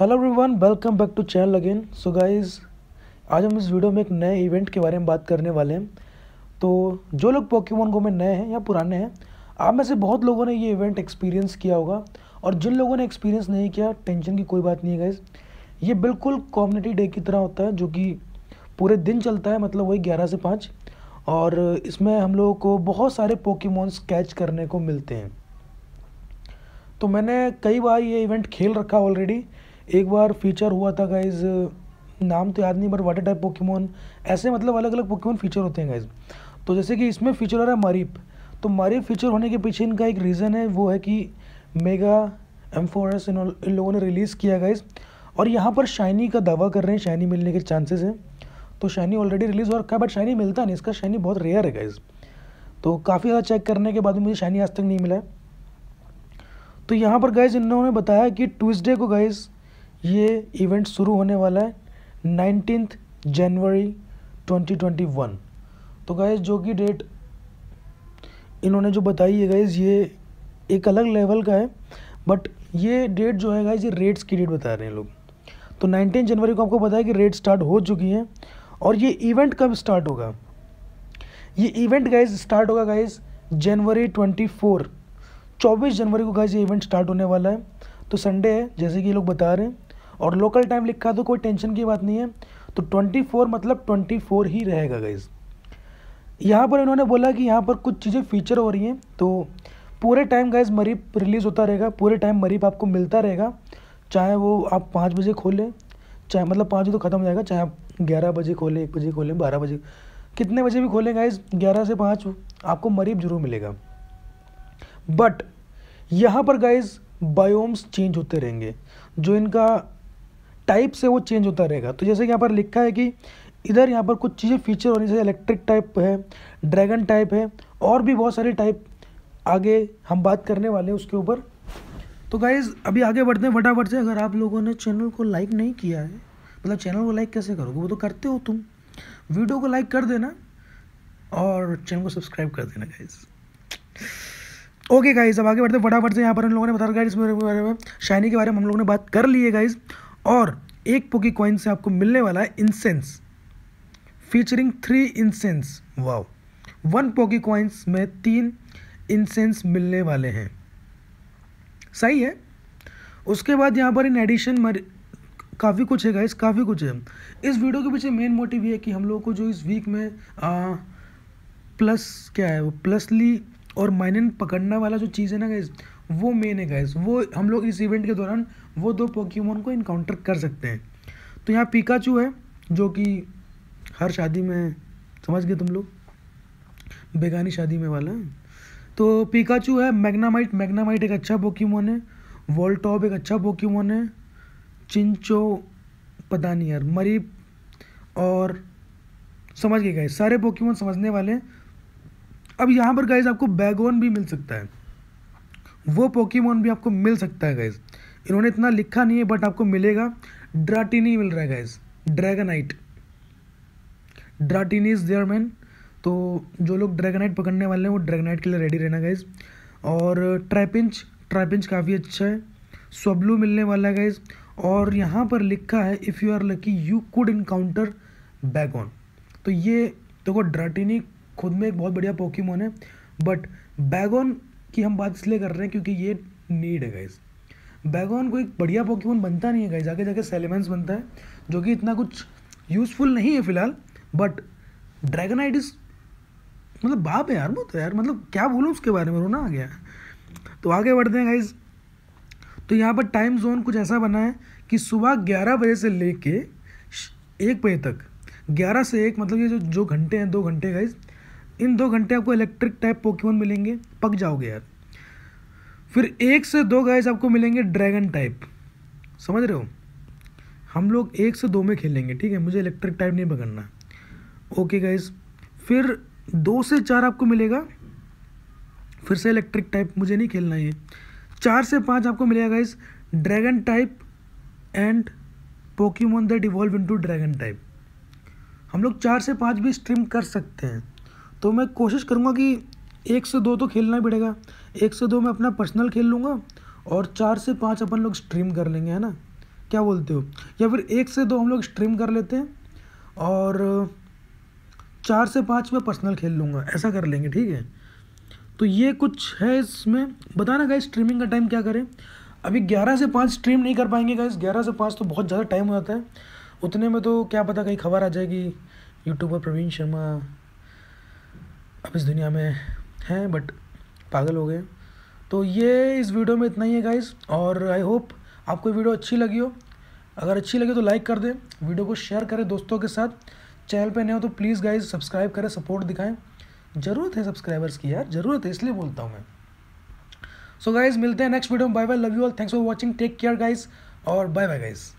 hello everyone welcome back to channel again so guys आज हम इस वीडियो में एक नए इवेंट के बारे में बात करने वाले हैं तो जो लोग पॉकीमोन गो में नए हैं या पुराने हैं आप में से बहुत लोगों ने ये इवेंट एक्सपीरियंस किया होगा और जिन लोगों ने एक्सपीरियंस नहीं किया टेंशन की कोई बात नहीं है गाइज ये बिल्कुल कॉम्युनिटी डे की तरह होता है जो कि पूरे दिन चलता है मतलब वही ग्यारह से पाँच और इसमें हम लोगों को बहुत सारे पोकीमोन्स कैच करने को मिलते हैं तो मैंने कई बार ये इवेंट खेल रखा ऑलरेडी एक बार फीचर हुआ था गाइज नाम तो याद नहीं बट वाटर टाइप पोकेमोन ऐसे मतलब अलग अलग पोकेमोन फीचर होते हैं गाइज तो जैसे कि इसमें फीचर हो रहा है मरीप तो मरीप फीचर होने के पीछे इनका एक रीज़न है वो है कि मेगा एम फोर एस इन लोगों ने रिलीज़ किया गाइज और यहाँ पर शाइनी का दावा कर रहे हैं शाइनी मिलने के चांसेस हैं तो शाइनी ऑलरेडी रिलीज़ हो रखा है बट शाइनी मिलता नहीं इसका शाइनी बहुत रेयर है गाइज़ तो काफ़ी ज़्यादा चेक करने के बाद मुझे शाइनी आज तक नहीं मिला है तो यहाँ पर गाइज इन्होंने बताया कि ट्यूसडे को गाइज़ ये इवेंट शुरू होने वाला है नाइनटीन जनवरी 2021 तो गैज़ जो कि डेट इन्होंने जो बताई है गैज़ ये एक अलग लेवल का है बट ये डेट जो है गाइज ये रेट्स की डेट बता रहे हैं लोग तो नाइनटीन जनवरी को आपको पता है कि रेट स्टार्ट हो चुकी हैं और ये इवेंट कब स्टार्ट होगा ये इवेंट गाइज स्टार्ट होगा गाइज जनवरी 24 24 जनवरी को गाइज ये इवेंट स्टार्ट होने वाला है तो संडे है जैसे कि ये लोग बता रहे हैं और लोकल टाइम लिखा तो कोई टेंशन की बात नहीं है तो ट्वेंटी फोर मतलब ट्वेंटी फोर ही रहेगा गाइज यहाँ पर इन्होंने बोला कि यहाँ पर कुछ चीज़ें फीचर हो रही हैं तो पूरे टाइम गाइज मरीब रिलीज़ होता रहेगा पूरे टाइम मरीब आपको मिलता रहेगा चाहे वो आप पाँच बजे खोलें चाहे मतलब पाँच बजे तो ख़त्म हो जाएगा चाहे आप ग्यारह बजे खोलें एक बजे खोलें बारह बजे कितने बजे भी खोलें गाइज ग्यारह से पाँच आपको मरीब ज़रूर मिलेगा बट यहाँ पर गाइज बायोम्स चेंज होते रहेंगे जो इनका टाइप से वो चेंज होता रहेगा तो जैसे कि यहाँ पर लिखा है कि इधर यहाँ पर कुछ चीज़ें फीचर होनी जैसे इलेक्ट्रिक टाइप है ड्रैगन टाइप है और भी बहुत सारे टाइप आगे हम बात करने वाले हैं उसके ऊपर तो गाइज़ अभी आगे बढ़ते हैं फटाफट से अगर आप लोगों ने चैनल को लाइक नहीं किया है मतलब चैनल को लाइक कैसे करोगे वो तो करते हो तुम वीडियो को लाइक कर देना और चैनल को सब्सक्राइब कर देना गाइज़ ओके गाइज अब आगे बढ़ते फटाफट से यहाँ पर हम लोगों ने बताया गाइज इसके बारे में शाइनी के बारे में हम लोगों ने बात कर ली है गाइज़ और एक पोकी कॉइन से आपको मिलने वाला है incense featuring three incense wow one PokeCoins में तीन इंसेंस मिलने वाले हैं सही है उसके बाद यहाँ पर इन एडिशन मर काफ़ी कुछ है गाइस काफ़ी कुछ है इस वीडियो के पीछे मेन मोटिव ये है कि हम लोगों को जो इस वीक में आ, प्लस क्या है वो प्लसली और माइनन पकड़ने वाला जो चीज़ है ना गाइस वो मेन है गाइस वो हम लोग इस इवेंट के दौरान वो दो पोकीमोन को इनकाउंटर कर सकते हैं तो यहाँ पिकाचू है जो कि हर शादी में समझ गए तुम लोग बेगानी शादी में वाला तो पिकाचू है मैग्नामाइट मैग्नामाइट एक अच्छा पोकीमोन है वॉल्टॉप एक अच्छा पोकीमोन है चिंचो पता नहीं यार मरीब और समझ गए गाइस सारे पोकीमोन समझने वाले हैं अब यहाँ पर गाइस आपको बैगोन भी मिल सकता है वो पोकेमोन भी आपको मिल सकता है गैस इन्होंने इतना लिखा नहीं है बट आपको मिलेगा ड्राटिनी मिल रहा है guys Dragonite Dratini is there man तो जो लोग ड्रैगनाइट पकड़ने वाले हैं वो ड्रैगनाइट के लिए रेडी रहना गैस और ट्रैपिंच ट्रैपिंच काफ़ी अच्छा है स्वब्लू मिलने वाला है गैस और यहाँ पर लिखा है if you are lucky you could encounter Bagon तो ये देखो तो ड्राटिनी खुद में एक बहुत बढ़िया पोकीमोन है बट बैगॉन की हम बात इसलिए कर रहे हैं क्योंकि ये नीड है गाइज बैगॉन को एक बढ़िया पोकेमोन बनता नहीं है गाइज आगे जाके सेलेमेंस बनता है जो कि इतना कुछ यूज़फुल नहीं है फिलहाल बट ड्रैगन इज़ मतलब बाप है यार बहुत तो यार मतलब क्या बोलूँ उसके बारे में रोना आ गया तो आगे बढ़ते हैं गाइज तो यहाँ पर टाइम जोन कुछ ऐसा बना है कि सुबह ग्यारह बजे से ले कर एक बजे तक ग्यारह से एक मतलब ये जो जो घंटे हैं दो घंटे गाइज इन दो घंटे आपको इलेक्ट्रिक टाइप पोकेमोन मिलेंगे पक जाओगे यार फिर एक से दो गाइस आपको मिलेंगे ड्रैगन टाइप समझ रहे हो हम लोग एक से दो में खेलेंगे ठीक है मुझे इलेक्ट्रिक टाइप नहीं पकड़ना ओके गाइस फिर दो से चार आपको मिलेगा फिर से इलेक्ट्रिक टाइप मुझे नहीं खेलना ये चार से पाँच आपको मिलेगा guys dragon type and Pokemon that evolve in dragon type हम लोग चार से पाँच भी स्ट्रीम कर सकते हैं तो मैं कोशिश करूँगा कि एक से दो तो खेलना ही पड़ेगा एक से दो मैं अपना पर्सनल खेल लूँगा और चार से पाँच अपन लोग स्ट्रीम कर लेंगे है ना क्या बोलते हो या फिर एक से दो हम लोग स्ट्रीम कर लेते हैं और चार से पाँच मैं पर्सनल खेल लूँगा ऐसा कर लेंगे ठीक है तो ये कुछ है इसमें बताना गाइस स्ट्रीमिंग का टाइम क्या करें अभी ग्यारह से पाँच स्ट्रीम नहीं कर पाएंगे गाइस ग्यारह से पाँच तो बहुत ज़्यादा टाइम हो जाता है उतने में तो क्या पता कहीं खबर आ जाएगी यूट्यूबर प्रवीण शर्मा अब इस दुनिया में हैं बट पागल हो गए तो ये इस वीडियो में इतना ही है गाइज और आई होप आपको वीडियो अच्छी लगी हो अगर अच्छी लगी तो लाइक कर दें वीडियो को शेयर करें दोस्तों के साथ चैनल पे नए हो तो प्लीज़ गाइज सब्सक्राइब करें सपोर्ट दिखाएं ज़रूरत है सब्सक्राइबर्स की यार ज़रूरत है इसलिए बोलता हूँ मैं सो so गाइज मिलते हैं नेक्स्ट वीडियो में bye bye love you all thanks for watching take care guys और बाय बाय गाइज़